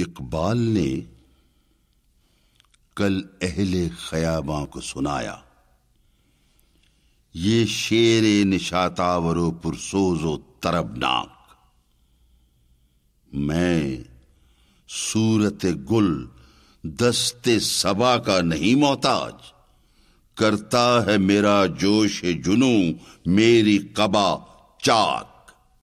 इकबाल ने कल अहले खयाबा को सुनाया ये शेर निशातावरो पुरसोजो तरबनाक मैं सूरत गुल दस्ते सबा का नहीं मोहताज करता है मेरा जोश जुनू मेरी कबा चाक